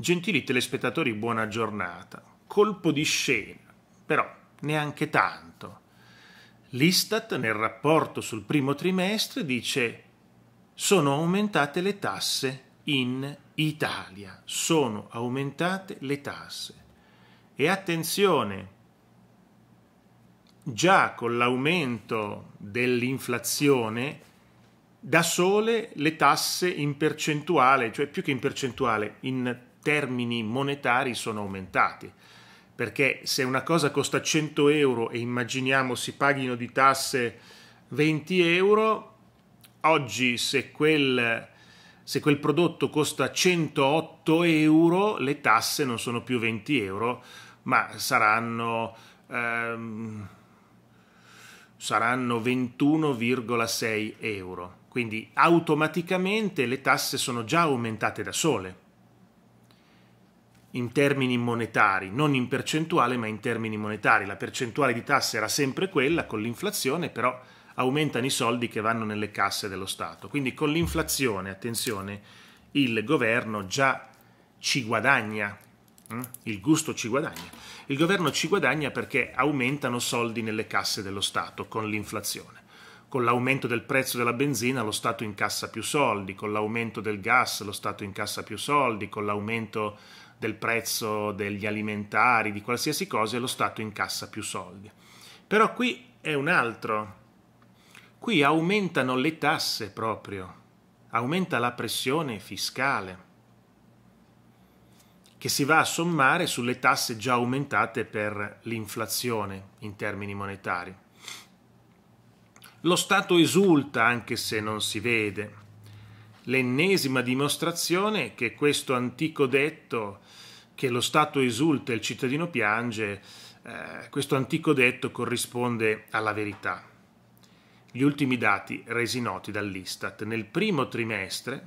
Gentili telespettatori, buona giornata. Colpo di scena, però neanche tanto. L'Istat nel rapporto sul primo trimestre dice sono aumentate le tasse in Italia, sono aumentate le tasse. E attenzione, già con l'aumento dell'inflazione da sole le tasse in percentuale, cioè più che in percentuale, in termini monetari sono aumentati. Perché se una cosa costa 100 euro e immaginiamo si paghino di tasse 20 euro, oggi se quel, se quel prodotto costa 108 euro, le tasse non sono più 20 euro, ma saranno... Ehm, saranno 21,6 euro. Quindi automaticamente le tasse sono già aumentate da sole in termini monetari, non in percentuale ma in termini monetari. La percentuale di tasse era sempre quella con l'inflazione, però aumentano i soldi che vanno nelle casse dello Stato. Quindi con l'inflazione, attenzione, il governo già ci guadagna, hm? il gusto ci guadagna. Il governo ci guadagna perché aumentano soldi nelle casse dello Stato con l'inflazione con l'aumento del prezzo della benzina lo Stato incassa più soldi, con l'aumento del gas lo Stato incassa più soldi, con l'aumento del prezzo degli alimentari, di qualsiasi cosa, lo Stato incassa più soldi. Però qui è un altro. Qui aumentano le tasse proprio, aumenta la pressione fiscale che si va a sommare sulle tasse già aumentate per l'inflazione in termini monetari. Lo Stato esulta anche se non si vede. L'ennesima dimostrazione che questo antico detto che lo Stato esulta e il cittadino piange, eh, questo antico detto corrisponde alla verità. Gli ultimi dati resi noti dall'Istat nel primo trimestre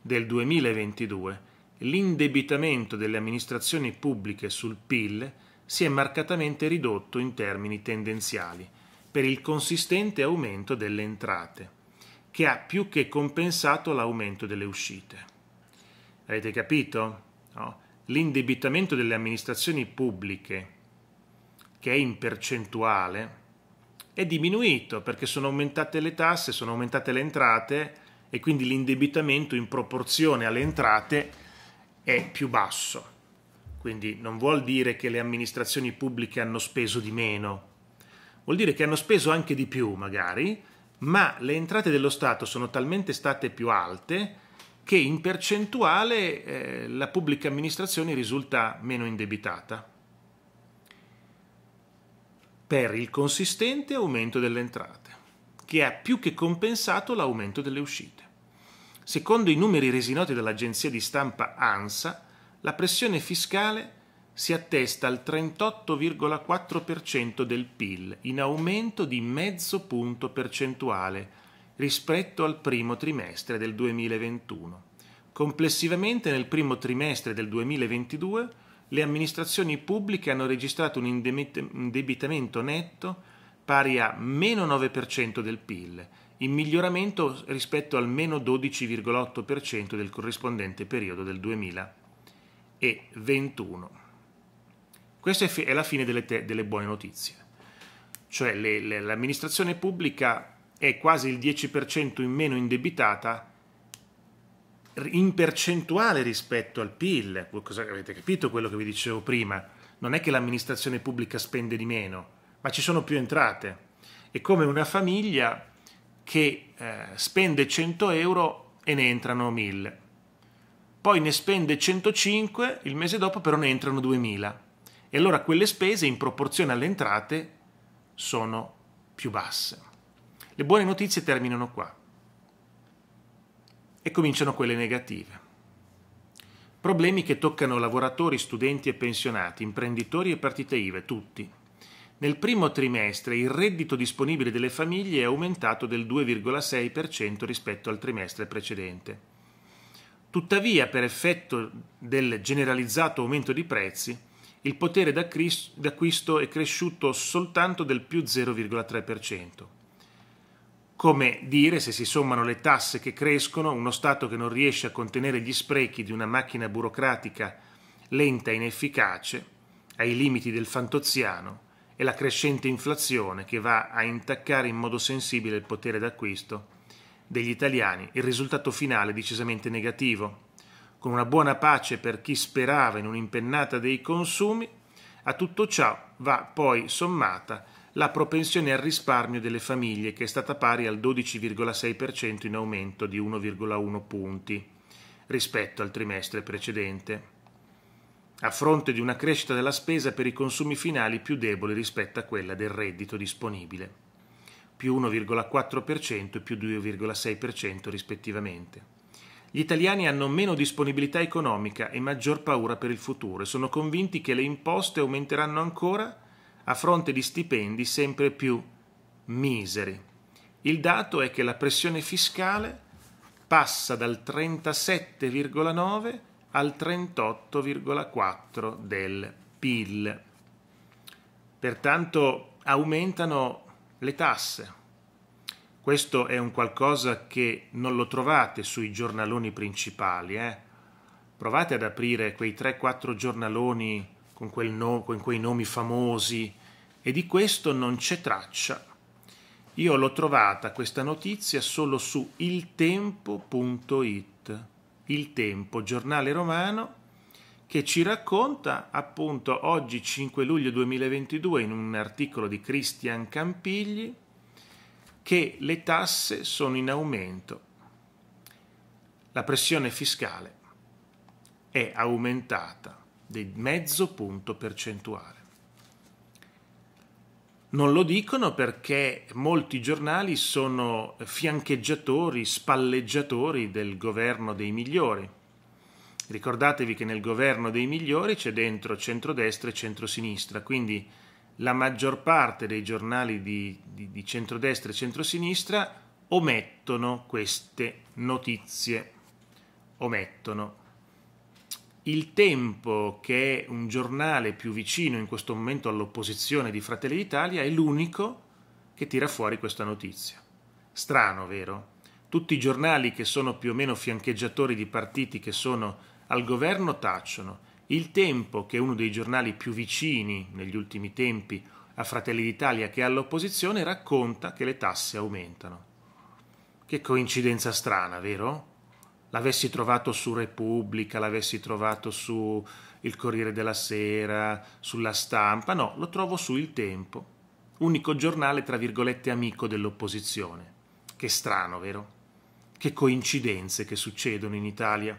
del 2022 l'indebitamento delle amministrazioni pubbliche sul PIL si è marcatamente ridotto in termini tendenziali per il consistente aumento delle entrate, che ha più che compensato l'aumento delle uscite. Avete capito? No? L'indebitamento delle amministrazioni pubbliche, che è in percentuale, è diminuito perché sono aumentate le tasse, sono aumentate le entrate e quindi l'indebitamento in proporzione alle entrate è più basso. Quindi non vuol dire che le amministrazioni pubbliche hanno speso di meno, vuol dire che hanno speso anche di più magari, ma le entrate dello Stato sono talmente state più alte che in percentuale eh, la pubblica amministrazione risulta meno indebitata per il consistente aumento delle entrate, che ha più che compensato l'aumento delle uscite. Secondo i numeri resi noti dall'agenzia di stampa ANSA, la pressione fiscale si attesta al 38,4% del PIL, in aumento di mezzo punto percentuale rispetto al primo trimestre del 2021. Complessivamente nel primo trimestre del 2022 le amministrazioni pubbliche hanno registrato un indebitamento netto pari a meno 9% del PIL, in miglioramento rispetto al meno 12,8% del corrispondente periodo del 2021. Questa è, è la fine delle, delle, buone notizie. Cioè le, le, l'amministrazione pubblica è quasi il 10% in meno indebitata in percentuale rispetto al PIL. Cosa, avete capito quello che vi dicevo prima? Non è che l'amministrazione pubblica spende di meno, ma ci sono più entrate. È come una famiglia che eh, spende 100 euro e ne entrano 1000. Poi ne spende 105 il mese dopo, però ne entrano 2000 e allora quelle spese in proporzione alle entrate sono più basse. Le buone notizie terminano qua e cominciano quelle negative. Problemi che toccano lavoratori, studenti e pensionati, imprenditori e partite IVE, tutti. Nel primo trimestre il reddito disponibile delle famiglie è aumentato del 2,6% rispetto al trimestre precedente. Tuttavia, per effetto del generalizzato aumento di prezzi, il potere d'acquisto è cresciuto soltanto del più 0,3%. Come dire, se si sommano le tasse che crescono, uno Stato che non riesce a contenere gli sprechi di una macchina burocratica lenta e inefficace, ai limiti del fantoziano, e la crescente inflazione che va a intaccare in modo sensibile il potere d'acquisto degli italiani, il risultato finale è decisamente negativo con una buona pace per chi sperava in un'impennata dei consumi, a tutto ciò va poi sommata la propensione al risparmio delle famiglie che è stata pari al 12,6% in aumento di 1,1 punti rispetto al trimestre precedente, a fronte di una crescita della spesa per i consumi finali più debole rispetto a quella del reddito disponibile, più 1,4% e più 2,6% rispettivamente. Gli italiani hanno meno disponibilità economica e maggior paura per il futuro e sono convinti che le imposte aumenteranno ancora a fronte di stipendi sempre più miseri. Il dato è che la pressione fiscale passa dal 37,9 al 38,4 del PIL. Pertanto aumentano le tasse, questo è un qualcosa che non lo trovate sui giornaloni principali. Eh? Provate ad aprire quei 3-4 giornaloni con, no, con quei nomi famosi e di questo non c'è traccia. Io l'ho trovata questa notizia solo su iltempo.it, il tempo, giornale romano, che ci racconta appunto oggi 5 luglio 2022 in un articolo di Cristian Campigli che le tasse sono in aumento, la pressione fiscale è aumentata di mezzo punto percentuale. Non lo dicono perché molti giornali sono fiancheggiatori, spalleggiatori del governo dei migliori. Ricordatevi che nel governo dei migliori c'è dentro centrodestra e centrosinistra, quindi la maggior parte dei giornali di, di, di centrodestra e centrosinistra omettono queste notizie. Omettono. Il Tempo, che è un giornale più vicino in questo momento all'opposizione di Fratelli d'Italia, è l'unico che tira fuori questa notizia. Strano, vero? Tutti i giornali che sono più o meno fiancheggiatori di partiti che sono al governo tacciono. Il Tempo, che è uno dei giornali più vicini negli ultimi tempi a Fratelli d'Italia che all'opposizione, racconta che le tasse aumentano. Che coincidenza strana, vero? L'avessi trovato su Repubblica, l'avessi trovato su Il Corriere della Sera, sulla stampa, no, lo trovo su Il Tempo, unico giornale tra virgolette amico dell'opposizione. Che strano, vero? Che coincidenze che succedono in Italia.